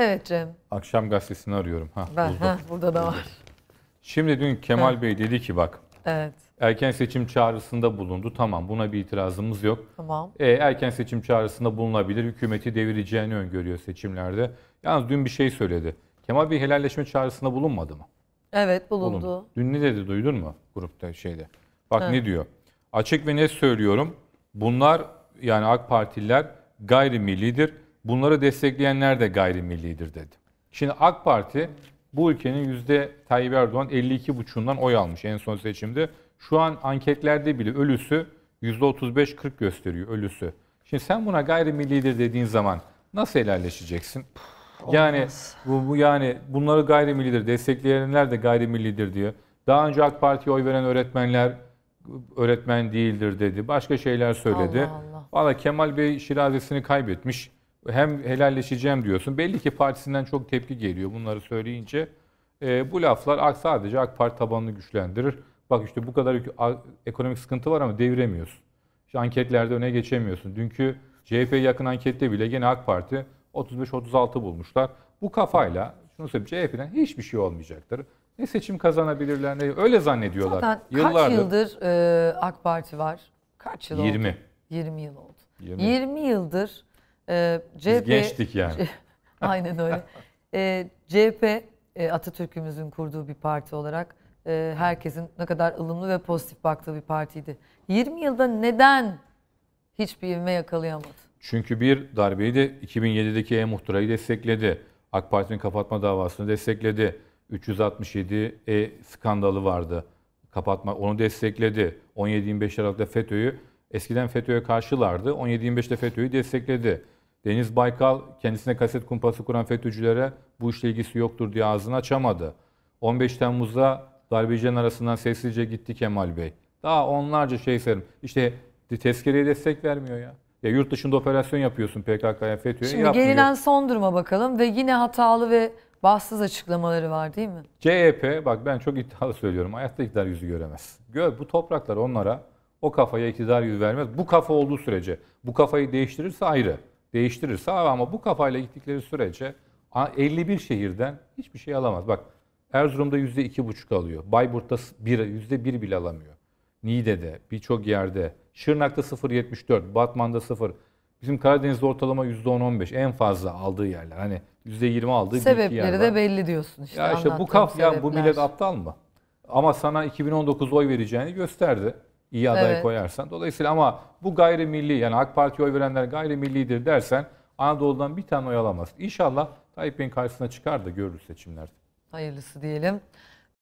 Evet Cem. Akşam gazetesini arıyorum. Ha, ben, buldum. burada da var. Şimdi dün Kemal evet. Bey dedi ki bak. Evet. Erken seçim çağrısında bulundu. Tamam buna bir itirazımız yok. Tamam. E, erken seçim çağrısında bulunabilir. Hükümeti devireceğini öngörüyor seçimlerde. Yalnız dün bir şey söyledi. Kemal Bey helalleşme çağrısında bulunmadı mı? Evet bulundu. bulundu. Dün ne dedi duydun mu grupta şeyde? Bak evet. ne diyor. Açık ve net söylüyorum. Bunlar yani AK Partililer gayrimillidir bunları destekleyenler de gayrimillidir dedi. Şimdi AK Parti bu ülkenin yüzde Tayyip Erdoğan 52,5'undan oy almış en son seçimde. Şu an anketlerde bile ölüsü yüzde %35-40 gösteriyor ölüsü. Şimdi sen buna gayrimillidir dediğin zaman nasıl helalleşeceksin? Yani bu, bu yani bunları gayrimillidir destekleyenler de gayrimillidir diyor. Daha önce AK Parti'ye oy veren öğretmenler öğretmen değildir dedi. Başka şeyler söyledi. Allah Allah. Valla Kemal Bey şirazesini kaybetmiş hem helalleşeceğim diyorsun. Belli ki partisinden çok tepki geliyor bunları söyleyince. E, bu laflar sadece AK Parti tabanını güçlendirir. Bak işte bu kadar ekonomik sıkıntı var ama deviremiyorsun. İşte anketlerde öne geçemiyorsun. Dünkü CHP yakın ankette bile gene AK Parti 35-36 bulmuşlar. Bu kafayla şunu söyleyeyim CHP'den hiçbir şey olmayacaktır. Ne seçim kazanabilirler ne öyle zannediyorlar. Zaten Yıllardır, kaç yıldır e, AK Parti var? Kaç yıl 20. oldu? 20 20 yıl oldu. 20, 20 yıldır e, ee, CHP, Biz gençtik yani. Aynen öyle. Ee, e, CHP Atatürk'ümüzün kurduğu bir parti olarak e, herkesin ne kadar ılımlı ve pozitif baktığı bir partiydi. 20 yılda neden hiçbir ivme yakalayamadı? Çünkü bir darbeyi de 2007'deki E-Muhtıra'yı destekledi. AK Parti'nin kapatma davasını destekledi. 367 E skandalı vardı. Kapatma onu destekledi. 17-25 Aralık'ta FETÖ'yü eskiden FETÖ'ye karşılardı. 17-25'te FETÖ'yü destekledi. Deniz Baykal kendisine kaset kumpası kuran FETÖ'cülere bu işle ilgisi yoktur diye ağzını açamadı. 15 Temmuz'da darbecilerin arasından sessizce gitti Kemal Bey. Daha onlarca şey serim. İşte tezkereye destek vermiyor ya. Ya yurt dışında operasyon yapıyorsun PKK'ya, FETÖ'ye Şimdi yapmıyor. gelinen son duruma bakalım ve yine hatalı ve bahtsız açıklamaları var değil mi? CHP bak ben çok iddialı söylüyorum. Hayatta iktidar yüzü göremez. Gör bu topraklar onlara o kafaya iktidar yüzü vermez. Bu kafa olduğu sürece bu kafayı değiştirirse ayrı değiştirirse ama bu kafayla gittikleri sürece 51 şehirden hiçbir şey alamaz. Bak Erzurum'da %2,5 alıyor. Bayburt'ta 1, %1 bile alamıyor. Niğde'de, birçok yerde. Şırnak'ta 0,74, Batman'da 0. Bizim Karadeniz'de ortalama %10-15 en fazla aldığı yerler. Hani %20 aldığı Sebepleri bir yer Sebepleri de belli diyorsun işte. Ya işte bu kaf, ya bu millet aptal mı? Ama sana 2019 oy vereceğini gösterdi iyi aday evet. koyarsan. Dolayısıyla ama bu gayrimilli yani AK Parti'ye oy verenler gayrimillidir dersen Anadolu'dan bir tane oy alamaz. İnşallah Tayyip Bey'in karşısına çıkar da görür seçimlerde. Hayırlısı diyelim.